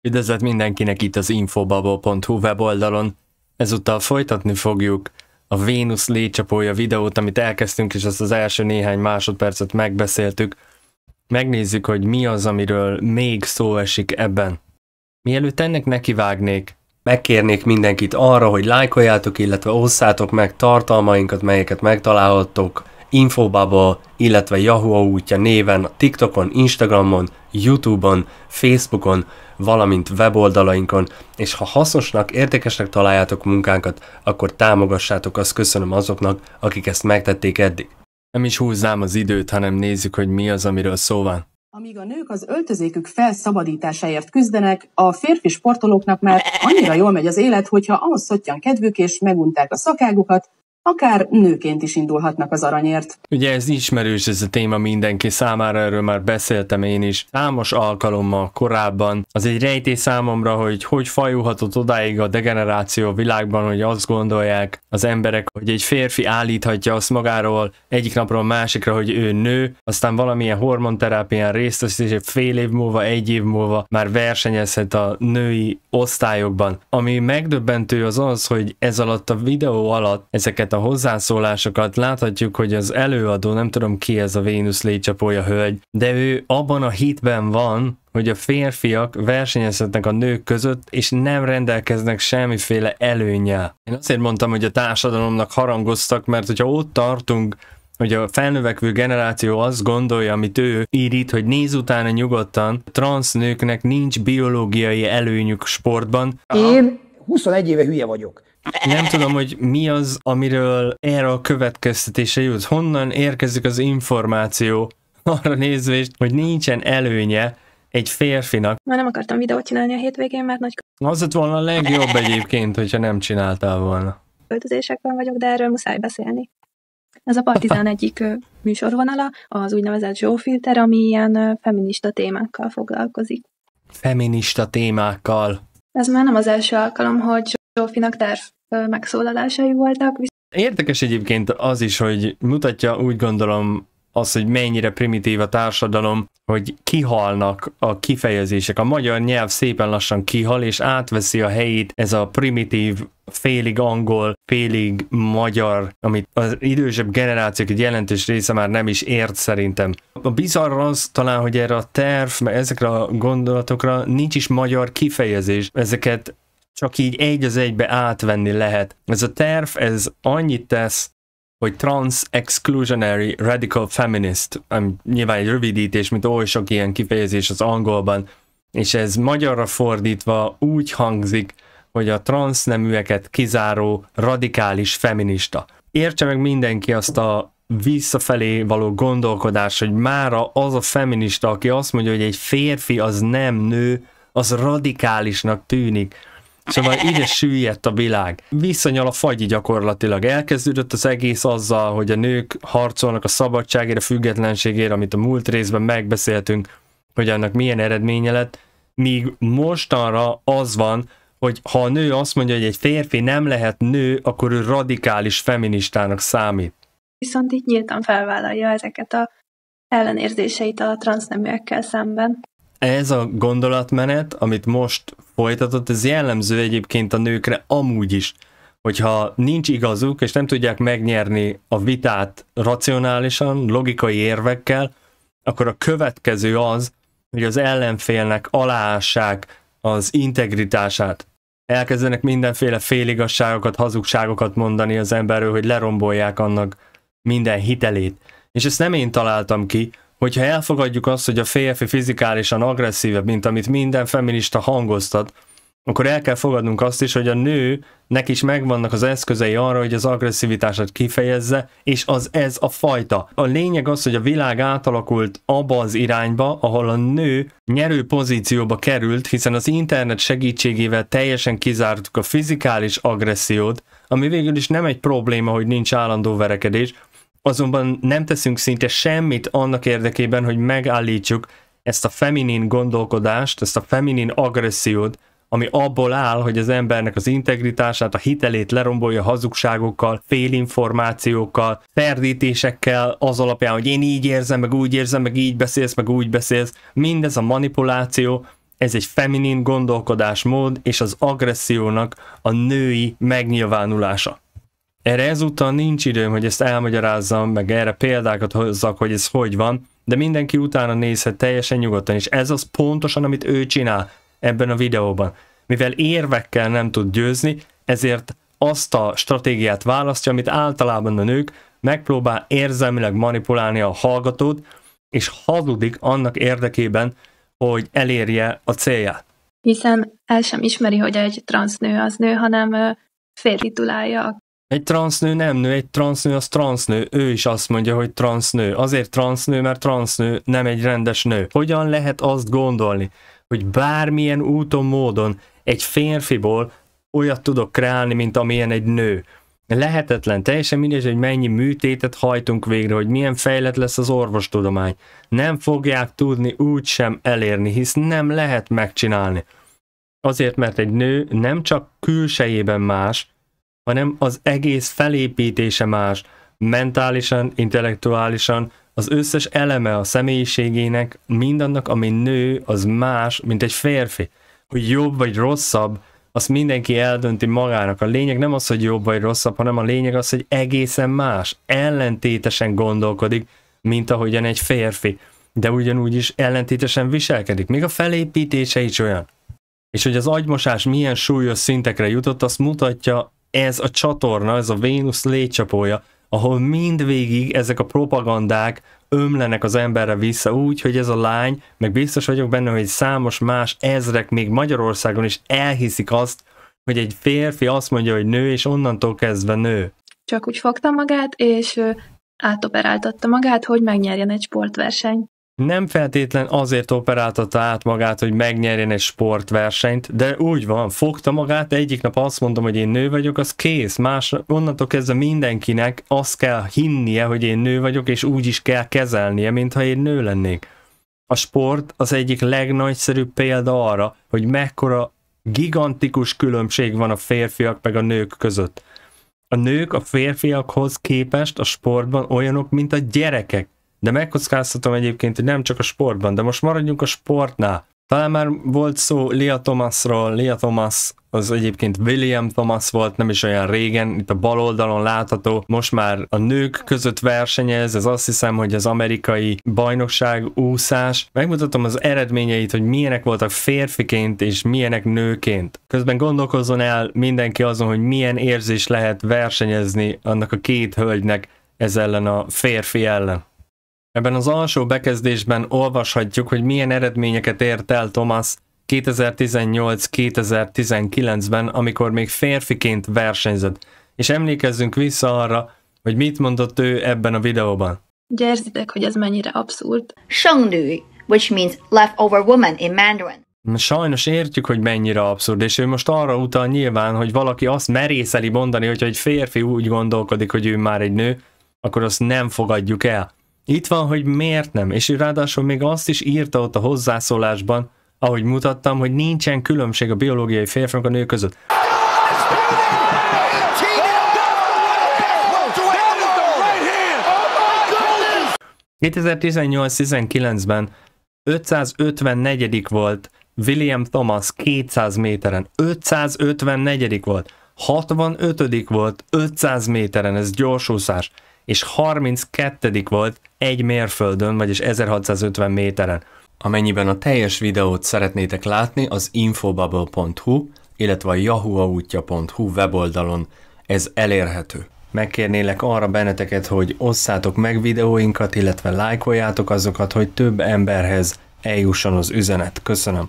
Üdvözlet mindenkinek itt az infobubble.hu weboldalon. Ezúttal folytatni fogjuk a Vénusz lécsapója videót, amit elkezdtünk, és azt az első néhány másodpercet megbeszéltük. Megnézzük, hogy mi az, amiről még szó esik ebben. Mielőtt ennek nekivágnék, megkérnék mindenkit arra, hogy lájkoljátok, illetve osszátok meg tartalmainkat, melyeket megtalálhattok Infobubble, illetve Yahoo útja néven, TikTokon, Instagramon, Youtube-on, Facebookon, valamint weboldalainkon, és ha hasznosnak, értékesnek találjátok munkánkat, akkor támogassátok, azt köszönöm azoknak, akik ezt megtették eddig. Nem is húzzám az időt, hanem nézzük, hogy mi az, amiről szó van. Amíg a nők az öltözékük felszabadításáért küzdenek, a férfi sportolóknak már annyira jól megy az élet, hogyha ahhoz szottyan kedvük és megunták a szakágukat, akár nőként is indulhatnak az aranyért. Ugye ez ismerős ez a téma mindenki számára, erről már beszéltem én is. Számos alkalommal korábban az egy rejtély számomra, hogy hogy fajulhatott odáig a degeneráció világban, hogy azt gondolják az emberek, hogy egy férfi állíthatja azt magáról egyik napról a másikra, hogy ő nő, aztán valamilyen hormonterápián részt vesz, és fél év múlva, egy év múlva már versenyezhet a női osztályokban. Ami megdöbbentő az az, hogy ez alatt a videó alatt ezeket a hozzászólásokat láthatjuk, hogy az előadó, nem tudom ki ez a Vénusz légycsapója hölgy, de ő abban a hitben van, hogy a férfiak versenyezhetnek a nők között, és nem rendelkeznek semmiféle előnye. Én azért mondtam, hogy a társadalomnak harangoztak, mert hogyha ott tartunk, hogy a felnövekvő generáció azt gondolja, amit ő ír itt, hogy néz utána nyugodtan, transznőknek nőknek nincs biológiai előnyük sportban. Én 21 éve hülye vagyok. Nem tudom, hogy mi az, amiről erre a következtetése jut. Honnan érkezik az információ arra nézvést, hogy nincsen előnye egy férfinak. Már nem akartam videót csinálni a hétvégén, mert nagy... Az lett volna a legjobb egyébként, hogyha nem csináltál volna. Öltözésekben vagyok, de erről muszáj beszélni. Ez a Partizán egyik műsorvonala, az úgynevezett zsófilter, ami ilyen feminista témákkal foglalkozik. Feminista témákkal. Ez már nem az első alkalom, hogy Zsófinak terv megszólalásai voltak. Visz... Érdekes egyébként az is, hogy mutatja úgy gondolom az, hogy mennyire primitív a társadalom, hogy kihalnak a kifejezések. A magyar nyelv szépen lassan kihal, és átveszi a helyét ez a primitív félig angol, félig magyar, amit az idősebb generációk egy jelentős része már nem is ért szerintem. A bizarr az talán, hogy erre a terv, mert ezekre a gondolatokra nincs is magyar kifejezés. Ezeket csak így egy az egybe átvenni lehet. Ez a terv, ez annyit tesz, hogy Trans Exclusionary Radical Feminist, ami nyilván egy rövidítés, mint oly sok ilyen kifejezés az angolban, és ez magyarra fordítva úgy hangzik, hogy a transzneműeket kizáró radikális feminista. Értse meg mindenki azt a visszafelé való gondolkodás, hogy mára az a feminista, aki azt mondja, hogy egy férfi az nem nő, az radikálisnak tűnik. Szóval így süllyedt a világ. Viszonyal a fagyi gyakorlatilag elkezdődött az egész azzal, hogy a nők harcolnak a szabadságért, a függetlenségért, amit a múlt részben megbeszéltünk, hogy annak milyen eredménye lett, míg mostanra az van, hogy ha a nő azt mondja, hogy egy férfi nem lehet nő, akkor ő radikális feministának számít. Viszont itt nyíltan felvállalja ezeket a ellenérzéseit a transzneműekkel szemben ez a gondolatmenet, amit most folytatott, ez jellemző egyébként a nőkre amúgy is, hogyha nincs igazuk, és nem tudják megnyerni a vitát racionálisan, logikai érvekkel, akkor a következő az, hogy az ellenfélnek aláássák az integritását. Elkezdenek mindenféle féligasságokat, hazugságokat mondani az emberről, hogy lerombolják annak minden hitelét. És ezt nem én találtam ki, hogyha elfogadjuk azt, hogy a férfi fizikálisan agresszívebb, mint amit minden feminista hangoztat, akkor el kell fogadnunk azt is, hogy a nő neki is megvannak az eszközei arra, hogy az agresszivitását kifejezze, és az ez a fajta. A lényeg az, hogy a világ átalakult abba az irányba, ahol a nő nyerő pozícióba került, hiszen az internet segítségével teljesen kizártuk a fizikális agressziót, ami végül is nem egy probléma, hogy nincs állandó verekedés, azonban nem teszünk szinte semmit annak érdekében, hogy megállítsuk ezt a feminin gondolkodást, ezt a feminin agressziót, ami abból áll, hogy az embernek az integritását, a hitelét lerombolja hazugságokkal, félinformációkkal, ferdítésekkel, az alapján, hogy én így érzem, meg úgy érzem, meg így beszélsz, meg úgy beszélsz. Mindez a manipuláció, ez egy feminin gondolkodásmód és az agressziónak a női megnyilvánulása. Erre ezúttal nincs időm, hogy ezt elmagyarázzam, meg erre példákat hozzak, hogy ez hogy van, de mindenki utána nézhet teljesen nyugodtan, és ez az pontosan, amit ő csinál ebben a videóban. Mivel érvekkel nem tud győzni, ezért azt a stratégiát választja, amit általában a nők megpróbál érzelmileg manipulálni a hallgatót, és hazudik annak érdekében, hogy elérje a célját. Hiszen el sem ismeri, hogy egy transznő az nő, hanem féltitulálja a egy transznő nem nő, egy transznő az transznő, ő is azt mondja, hogy transznő. Azért transznő, mert transznő nem egy rendes nő. Hogyan lehet azt gondolni, hogy bármilyen úton, módon egy férfiból olyat tudok kreálni, mint amilyen egy nő? Lehetetlen, teljesen mindegy, hogy mennyi műtétet hajtunk végre, hogy milyen fejlett lesz az orvostudomány. Nem fogják tudni úgy sem elérni, hisz nem lehet megcsinálni. Azért, mert egy nő nem csak külsejében más, hanem az egész felépítése más, mentálisan, intellektuálisan, az összes eleme a személyiségének, mindannak, ami nő, az más, mint egy férfi. Hogy jobb vagy rosszabb, azt mindenki eldönti magának. A lényeg nem az, hogy jobb vagy rosszabb, hanem a lényeg az, hogy egészen más, ellentétesen gondolkodik, mint ahogyan egy férfi. De ugyanúgy is ellentétesen viselkedik. Még a felépítése is olyan. És hogy az agymosás milyen súlyos szintekre jutott, azt mutatja ez a csatorna, ez a Vénusz légycsapója, ahol mindvégig ezek a propagandák ömlenek az emberre vissza úgy, hogy ez a lány, meg biztos vagyok benne, hogy számos más ezrek még Magyarországon is elhiszik azt, hogy egy férfi azt mondja, hogy nő, és onnantól kezdve nő. Csak úgy fogta magát, és átoperáltatta magát, hogy megnyerjen egy sportversenyt nem feltétlen azért operáltatta át magát, hogy megnyerjen egy sportversenyt, de úgy van, fogta magát, egyik nap azt mondom, hogy én nő vagyok, az kész, más, onnantól kezdve mindenkinek azt kell hinnie, hogy én nő vagyok, és úgy is kell kezelnie, mintha én nő lennék. A sport az egyik legnagyszerűbb példa arra, hogy mekkora gigantikus különbség van a férfiak meg a nők között. A nők a férfiakhoz képest a sportban olyanok, mint a gyerekek de megkockáztatom egyébként, hogy nem csak a sportban, de most maradjunk a sportnál. Talán már volt szó Lia Thomasról, Lia Thomas az egyébként William Thomas volt, nem is olyan régen, itt a bal oldalon látható, most már a nők között versenyez, ez azt hiszem, hogy az amerikai bajnokság úszás. Megmutatom az eredményeit, hogy milyenek voltak férfiként és milyenek nőként. Közben gondolkozzon el mindenki azon, hogy milyen érzés lehet versenyezni annak a két hölgynek ez ellen a férfi ellen. Ebben az alsó bekezdésben olvashatjuk, hogy milyen eredményeket ért el Thomas 2018-2019-ben, amikor még férfiként versenyzett. És emlékezzünk vissza arra, hogy mit mondott ő ebben a videóban. Gyerzitek, hogy ez mennyire abszurd. Shengnü, which means leftover woman in Mandarin. Sajnos értjük, hogy mennyire abszurd, és ő most arra utal nyilván, hogy valaki azt merészeli mondani, hogyha egy férfi úgy gondolkodik, hogy ő már egy nő, akkor azt nem fogadjuk el. Itt van, hogy miért nem, és ráadásul még azt is írta ott a hozzászólásban, ahogy mutattam, hogy nincsen különbség a biológiai férfiak a nő között. ...2018-19-ben 554. volt William Thomas 200 méteren. 554. volt. 65. volt 500 méteren, ez gyorsúszás és 32 volt egy mérföldön, vagyis 1650 méteren. Amennyiben a teljes videót szeretnétek látni, az infobubble.hu, illetve a yahooautja.hu weboldalon ez elérhető. Megkérnélek arra benneteket, hogy osszátok meg videóinkat, illetve lájkoljátok azokat, hogy több emberhez eljusson az üzenet. Köszönöm!